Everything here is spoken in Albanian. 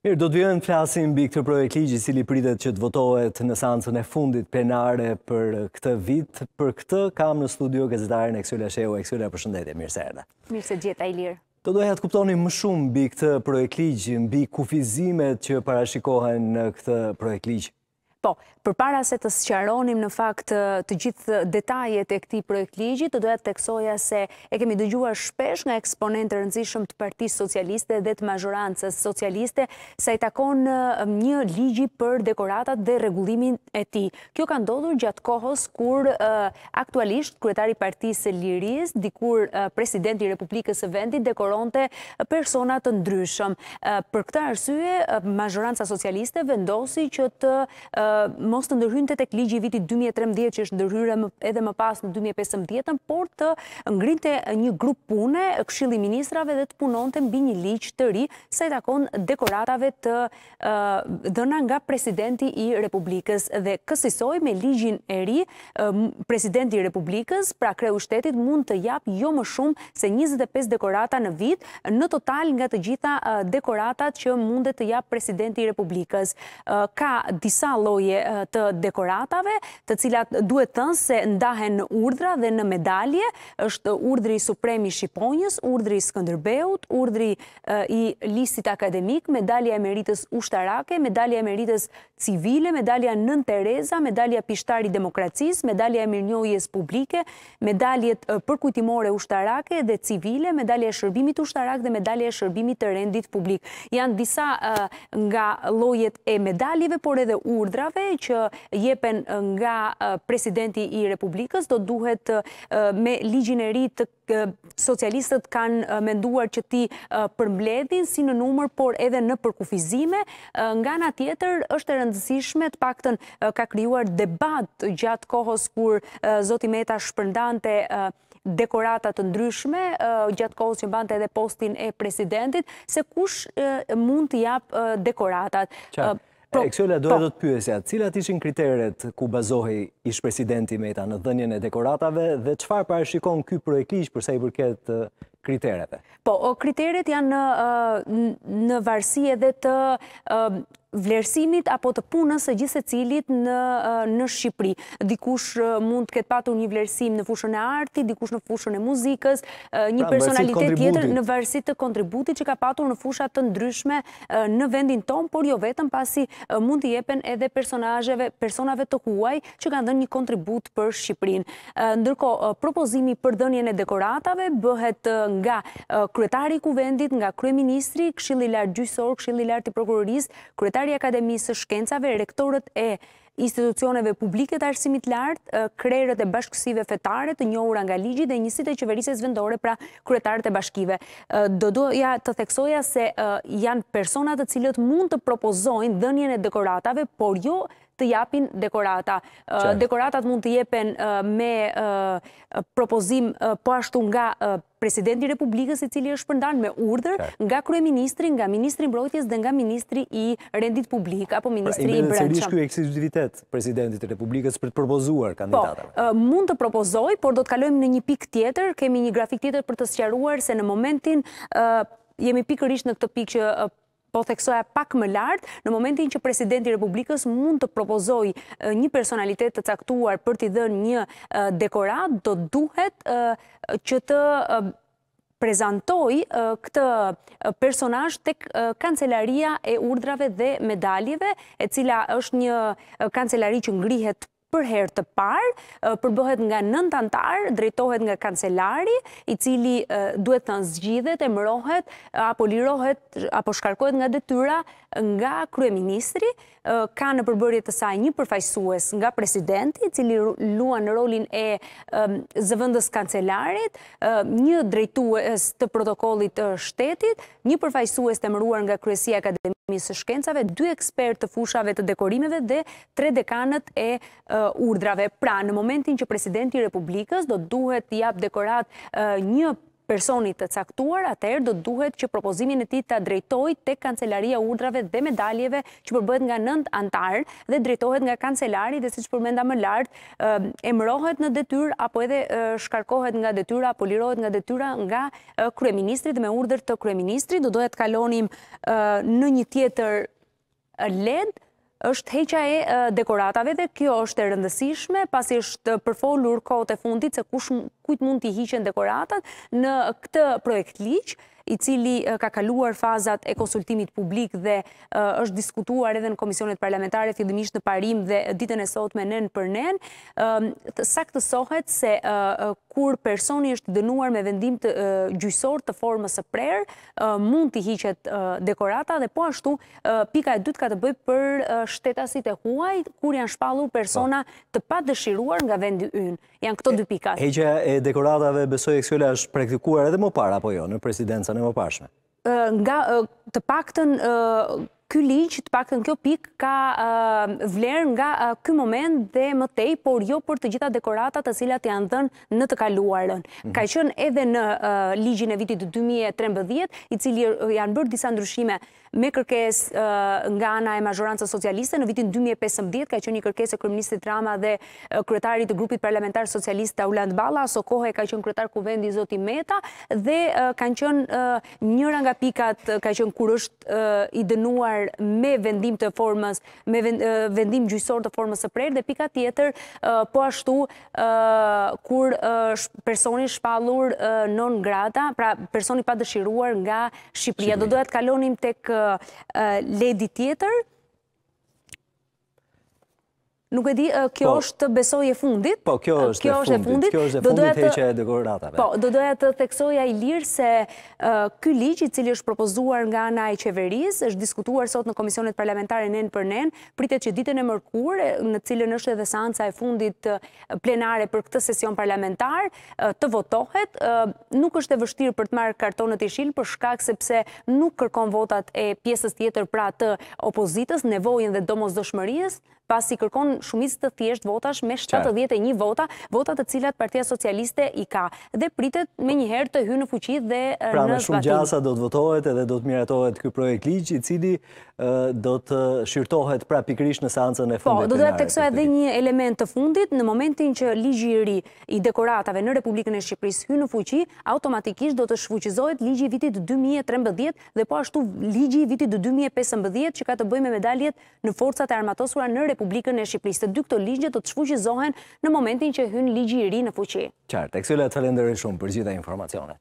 Mirë, do të vjenë të flasim bi këtë projekt ligji cili pritet që të votohet në sansën e fundit penare për këtë vit. Për këtë kam në studio gazetarën Eksyla Sheo, Eksyla përshëndetje, mirë se erda. Mirë se gjitha i lirë. Do doja të kuptoni më shumë bi këtë projekt ligji, bi kufizimet që parashikohen në këtë projekt ligji. Po, për para se të sëqaronim në fakt të gjithë detajet e këti projekt ligjit, të doja të teksoja se e kemi dëgjuar shpesh nga eksponentë rëndzishëm të parti socialiste dhe të mazhorancës socialiste, sa i takon një ligji për dekoratat dhe regullimin e ti. Kjo ka ndodhur gjatë kohës kur aktualisht kretari partisë se liris, dikur presidenti Republikës e vendit, dekoronte personat të ndryshëm. Për këta arsye, mazhoranca socialiste vendosi që të mos të ndërhynte tek ligji vitit 2013 që është ndërhyrën edhe më pas në 2015, por të ngrinte një grup pune, këshili ministrave dhe të punonte mbi një ligj të ri, sa i takon dekoratave të dëna nga presidenti i Republikës dhe kësisoj me ligjin e ri, presidenti i Republikës, pra kreu shtetit, mund të japë jo më shumë se 25 dekorata në vit, në total nga të gjitha dekoratat që mundet të japë presidenti i Republikës. Ka disa loj lloje të dekoratave, të cilat duhet thënë se ndahen në urdhra dhe në medalje, është urdhri suprem i Shqiponjës, urdhri i Skënderbeut, urdhri i listit akademik, medalja e meritës ushtarake, medalja e meritës civile, medalja Nën Tereza, medalja Pishtari i Demokracisë, medalja e mirënjohjes publike, medaljet përkujtimore ushtarake dhe civile, medalja e shërbimit ushtarak dhe medalja e shërbimit të rendit publik. Janë disa nga llojet e medaljeve, por edhe urdhra pjesave që jepen nga presidenti i Republikës, do duhet me ligjin e rritë të socialistët kanë menduar që ti përmbledhin si në numër, por edhe në përkufizime. Nga nga tjetër, është e rëndësishme të pakten ka kryuar debat gjatë kohës kur Zoti Meta shpërndante dekoratat të ndryshme, gjatë kohës që mbante edhe postin e presidentit, se kush mund të japë dekoratat. Qa? Po, Eksjola, dojë po. do të pyesja, cilat ishin kriteret ku bazohi ish presidenti me ta në dhenjën e dekoratave dhe qfar pa e shikon ky projekish përsa i burket kriteret? Po, kriteret janë në varsie dhe të vlerësimit apo të punës e gjithse cilit në Shqipëri. Dikush mund të ketë patur një vlerësim në fushën e arti, dikush në fushën e muzikës, një pra, personalitet tjetër në versit të kontributit që ka patur në fushat të ndryshme në vendin tonë, por jo vetëm pasi mund të jepen edhe personajeve, personave të huaj që kanë ndër një kontribut për Shqipërin. Ndërko, propozimi për dënjën e dekoratave bëhet nga kretari kuvendit, nga kryeministri, këshillilar gjysor, këshillilar të prokuroris, sekretari Akademisë së Shkencave, rektorët e institucioneve publike të arsimit lartë, krerët e bashkësive fetare të njohur nga ligji dhe njësit e qeverisës vendore pra kretarët e bashkive. doja të theksoja se janë personat të cilët mund të propozojnë dënjën e dekoratave, por jo të japin dekorata. Dekoratat mund të jepen me propozim pashtu po nga presidenti Republikës i cili është përndan me urdër nga kryeministri, nga ministri mbrojtjes dhe nga ministri i rendit publik apo pra, ministri i brendshëm. Pra, imbe dhe cilish kjo eksizitivitet presidentit Republikës për të propozuar kandidatave? Po, mund të propozoj, por do të kalojmë në një pik tjetër, kemi një grafik tjetër për të sëqaruar se në momentin jemi pikërish në këtë pik që po theksoja pak më lartë, në momentin që presidenti Republikës mund të propozoj një personalitet të caktuar për t'i dhe një dekorat, do duhet që të prezentoj këtë personash të kancelaria e urdrave dhe medaljeve, e cila është një kancelari që ngrihet për herë të parë, përbëhet nga nëntantarë, drejtohet nga kancelari, i cili duhet të nëzgjidhet, emrohet, apo lirohet, apo shkarkohet nga detyra nga kryeministri, ka në përbërje të saj një përfajsues nga presidenti, cili lua në rolin e zëvëndës kancelarit, një drejtues të protokollit shtetit, një përfajsues të mëruar nga kryesia akademi, së shkencave, dy ekspert të fushave të dekorimeve dhe tre dekanët e urdrave. Pra, në momentin që presidenti Republikës do duhet të jap dekorat një personit të caktuar, atëherë do duhet që propozimin e tij ta drejtojë tek kancelaria urdhrave dhe medaljeve që përbëhet nga nënt antar dhe drejtohet nga kancelari dhe siç përmenda më lart, emërohet në detyrë apo edhe shkarkohet nga detyra apo lirohet nga detyra nga kryeministri dhe me urdhër të kryeministrit do dohet të kalonim në një tjetër ledë, është heqa e dekoratave dhe kjo është e rëndësishme, pasi është përfolur kote fundit se kujt mund t'i hiqen dekoratat në këtë projekt liqë, i cili ka kaluar fazat e konsultimit publik dhe është diskutuar edhe në komisionet parlamentare, fillimisht në parim dhe ditën e sot me nën për nën, sa këtë sohet se kur personi është dënuar me vendim të gjysor të formës e prerë, mund të hiqet dekorata dhe po ashtu pika e dytë ka të bëj për shtetasit e huaj, kur janë shpalur persona po. të pa dëshiruar nga vendi ynë. Janë këto dy pikat. Heqja e dekoratave, besoj e kësjële, është praktikuar edhe më para, po jo, në presidenca në më pashme? Nga të pakten ky ligj të paktën kjo pik ka vlerë nga ky moment dhe më tej, por jo për të gjitha dekoratat të cilat janë dhënë në të kaluarën. Mhm. Ka qenë edhe në ligjin e vitit 2013, i cili janë bërë disa ndryshime me kërkes nga ana e majorancës socialiste. Në vitin 2015 ka qenë një kërkes e kërministit Rama dhe kretarit të grupit parlamentar socialiste Auland Bala, aso kohë e ka qenë kretar kuvendi Zoti Meta, dhe kanë qenë njëra nga pikat ka qenë kur është i dënuar me vendim të formës, me vendim gjysor të formës e prerë, dhe pikat tjetër po ashtu kur personi shpalur non grata, pra personi pa dëshiruar nga Shqipëria. Do të kalonim tek ledi tjetër, Nuk e di, kjo po. është besoj e fundit. Po, kjo është e fundit. Kjo është e fundit e e dekoratave. Po, do doja të theksoja i lirë se këj liqë i cili është propozuar nga na e qeveris, është diskutuar sot në Komisionet Parlamentare Nen për Nen, pritet që ditën e mërkur, në cilën është edhe sansa e fundit plenare për këtë sesion parlamentar, të votohet. Nuk është e vështirë për të marrë kartonët i shilë, për shkak sepse nuk kërkon votat e pjesës tjetër pra të opozitës, nevojën dhe domozdoshmëries, pasi kërkon shumis të thjesht votash me 71 vota, votat të cilat Partia Socialiste i ka. Dhe pritet me njëherë të hy në fuqit dhe pra, në zbatim. Pra me shumë gjasa do të votohet edhe do të miratohet këj projekt ligjë, i cili do të shyrtohet pra pikrish në seancën e po, fundit. Po, do të da teksoj edhe një element të fundit, në momentin që ligjiri i dekoratave në Republikën e Shqipëris hy në fuqi, automatikisht do të shfuqizohet ligji vitit 2013 dhe po ashtu ligji vitit 2015 që ka të bëj me medaljet në forcat e armatosura në Republikën e Shqipërisë. Të dy këto ligje do të shfuqizohen në momentin që hyn ligji i ri në fuqi. Qartë, tek falenderoj shumë për gjitha informacionet.